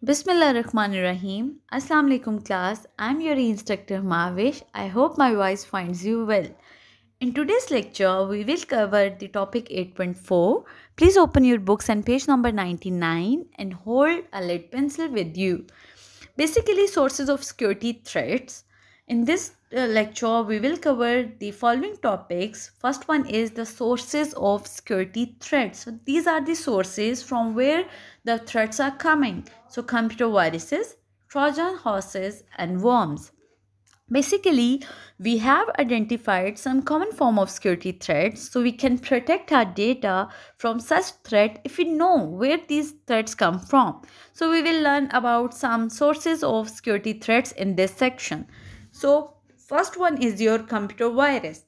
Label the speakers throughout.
Speaker 1: Bismillah r-Rahman ar-Rahim. Assalamu alaikum class. I'm your instructor Mavish. I hope my voice finds you well. In today's lecture, we will cover the topic 8.4. Please open your books and page number 99 and hold a lead pencil with you. Basically, sources of security threats. In this uh, lecture, we will cover the following topics. First one is the sources of security threats. So these are the sources from where the threats are coming. So computer viruses, Trojan horses and worms. Basically, we have identified some common form of security threats so we can protect our data from such threat if we know where these threats come from. So we will learn about some sources of security threats in this section. So first one is your computer virus.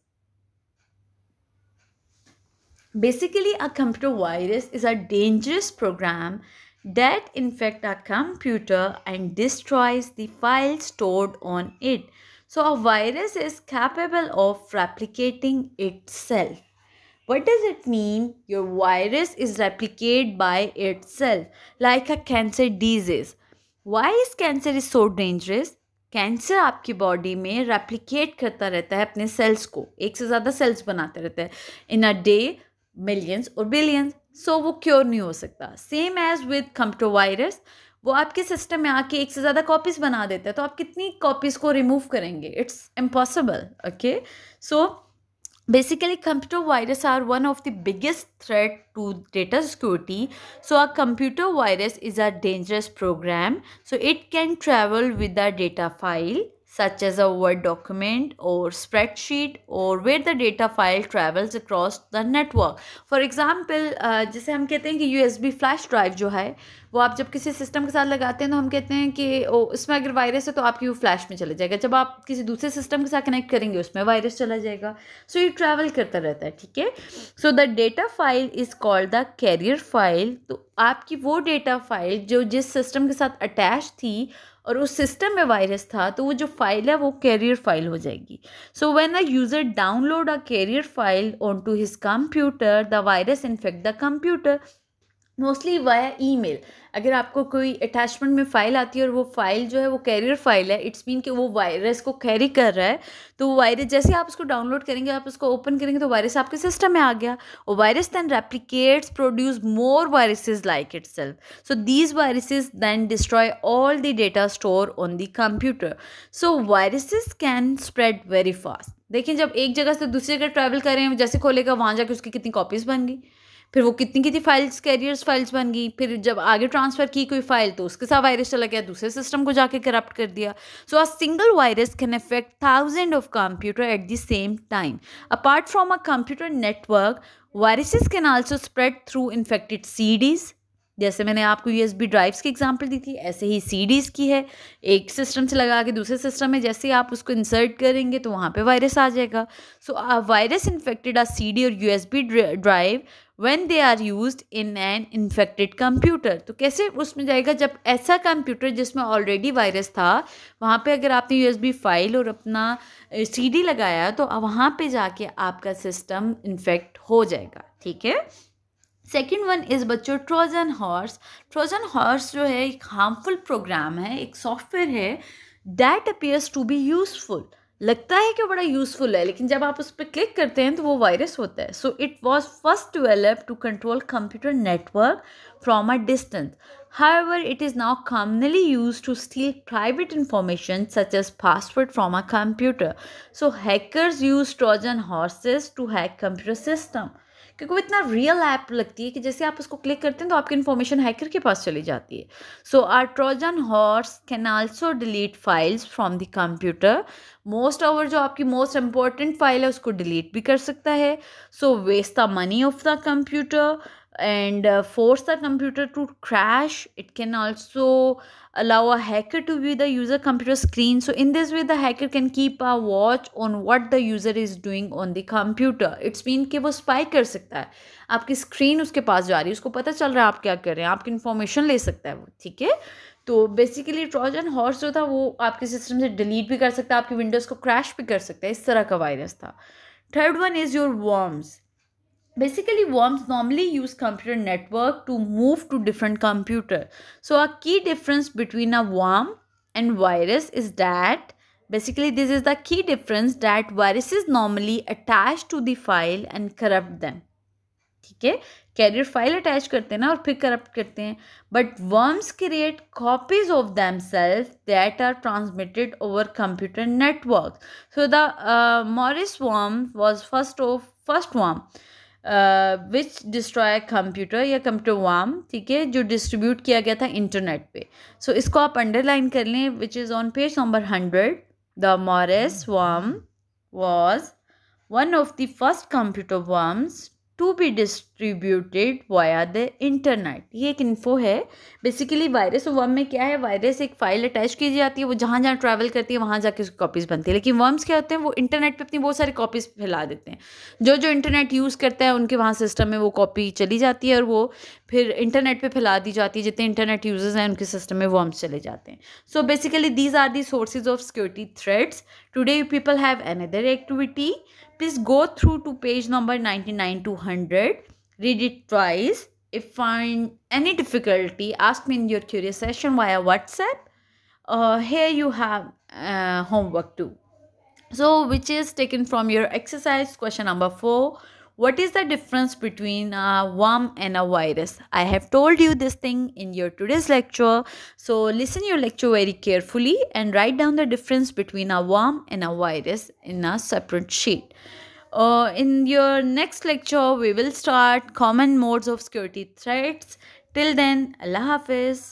Speaker 1: Basically, a computer virus is a dangerous program that infects a computer and destroys the files stored on it. So, a virus is capable of replicating itself. What does it mean? Your virus is replicated by itself, like a cancer disease. Why is cancer is so dangerous? Cancer आपकी body में replicate करता रहता है अपने sales को एक से ज़्यादा सेल्स बनाते रहते हैं इन अ डे मिलियंस और बिलियंस सो वो क्योर नहीं हो सकता same as with computer virus वो आपके सिस्टम में आके एक से ज़्यादा कॉपीज बना देता है तो आप कितनी कॉपीज़ को रिमूव करेंगे it's impossible okay so Basically, computer viruses are one of the biggest threat to data security. So a computer virus is a dangerous program. So it can travel with the data file such as a Word document or spreadsheet or where the data file travels across the network. For example, uh, जैसे हम कहते हैं कि U S B flash drive जो है वो आप जब किसी सिस्टम के साथ लगाते हैं तो हम कहते हैं कि ओ इसमें अगर वायरस है तो आपकी वो फ्लैश में चला जाएगा जब आप किसी दूसरे सिस्टम के साथ कनेक्ट करेंगे उसमें वायरस चला जाएगा सो ये ट्रैवल करता रहता है ठीक है so the data file is called the carrier file तो आपकी वो डेटा फाइल जो जिस सिस्टम के साथ अटैच थी और उस सिस्टम में वायरस था तो वो जो फाइल है वो कैरियर फाइल हो जाएगी so when a user download a carrier file on to his computer the virus infect the computer mostly via email अगर आपको कोई अटैचमेंट में फ़ाइल आती है और वो फाइल जो है वो कैरियर फाइल है इट्स मीन कि वो वायरस को कैरी कर रहा है तो वो वायरस जैसे आप उसको डाउनलोड करेंगे आप उसको ओपन करेंगे तो वायरस आपके सिस्टम में आ गया और virus then replicates produce more viruses like itself so these viruses then destroy all the data store on the computer so viruses can spread very fast देखिए जब एक जगह से दूसरी जगह ट्रैवल करें जैसे खोलेगा वहाँ जाके उसकी कितनी कॉपीज़ बन गई फिर वो कितनी कितनी फाइल्स कैरियर्स फाइल्स बन गई फिर जब आगे ट्रांसफ़र की कोई फाइल तो उसके साथ वायरस चला गया दूसरे सिस्टम को जाके करप्ट कर दिया so a single virus can affect thousand of computer at the same time apart from a computer network viruses can also spread through infected CDs जैसे मैंने आपको यूएसबी ड्राइव्स की एग्जांपल दी थी ऐसे ही सीडीज़ की है एक सिस्टम से लगा के दूसरे सिस्टम में जैसे ही आप उसको इंसर्ट करेंगे तो वहाँ पे वायरस आ जाएगा सो वायरस इन्फेक्टेड आ सी और USB drive when they are used in an infected computer तो कैसे उसमें जाएगा जब ऐसा कंप्यूटर जिसमें ऑलरेडी वायरस था वहाँ पे अगर आपने यूएसबी फाइल और अपना सीडी लगाया तो वहाँ पे जाके आपका सिस्टम इन्फेक्ट हो जाएगा ठीक है सेकेंड वन इज़ बच्चों ट्रोजन हॉर्स ट्रोजन हॉर्स जो है एक हार्मफुल प्रोग्राम है एक सॉफ्टवेयर है that appears to be useful लगता है कि बड़ा यूजफुल है लेकिन जब आप उस पर क्लिक करते हैं तो वो वायरस होता है so it was first develop to control computer network from a distance however it is now commonly use to steal private information such as password from a computer so hacker use Trojan horses to hack computer system क्योंकि वो इतना real app लगती है कि जैसे आप उसको click करते हैं तो आपकी इन्फॉर्मेशन हैकर के पास चली जाती है so are Trojan horse can also delete files from the computer most our जो आपकी मोस्ट इंपॉर्टेंट फाइल है उसको डिलीट भी कर सकता है so waste the money of the computer and uh, force the computer to crash it can also allow a hacker to view the user computer screen so in this way the hacker can keep a watch on what the user is doing on the computer it's mean कि wo spy kar sakta hai aapki screen uske paas ja rahi hai usko pata chal raha hai aap kya kar rahe hain aapki information le sakta hai wo theek hai तो basically Trojan horse जो था वो आपके system से delete भी कर सकता है आपके विंडोज़ को क्रैश भी कर सकता है इस तरह का वायरस था third one is your worms basically worms normally use computer network to move to different computer so a key difference between a worm and virus is that basically this is the key difference that viruses normally attach to the file and corrupt them Okay, carrier file attach attach करते हैं ना और फिर corrupt करते हैं but worms create copies of themself that are transmitted over computer network so the Morris worm was first of which destroy computer या computer worm ठीक है जो डिस्ट्रीब्यूट किया गया था इंटरनेट पे सो so, इसको आप अंडरलाइन कर लें which is on page number hundred the Morris worm was one of the first computer worms to be distributed via the internet ये एक इन्फो है बेसिकली वायरस वर्म में क्या है वायरस एक फाइल अटैच की जाती है वो जहाँ जहाँ ट्रैवल करती है वहाँ जाके उसकी कॉपीज़ बनती है लेकिन वर्म्स क्या होते हैं वो इंटरनेट पे अपनी बहुत सारी कॉपीज़ फैला देते हैं जो जो इंटरनेट यूज़ करता है उनके वहाँ सिस्टम में वो कॉपी चली जाती है और वो फिर इंटरनेट पर फैला दी जाती है जितने इंटरनेट यूजर्स हैं उनके सिस्टम में वर्म्स चले जाते हैं सो basically these are the sources of security threads today people have other activity please go through to page number 99 to 100 read it twice if find any difficulty ask me in your curious session via whatsapp uh, here you have uh, homework too so which is taken from your exercise question number 4 what is the difference between a worm and a virus? I have told you this thing in your today's lecture. So listen your lecture very carefully and write down the difference between a worm and a virus in a separate sheet. Uh, in your next lecture, we will start common modes of security threats. Till then, Allah Hafiz.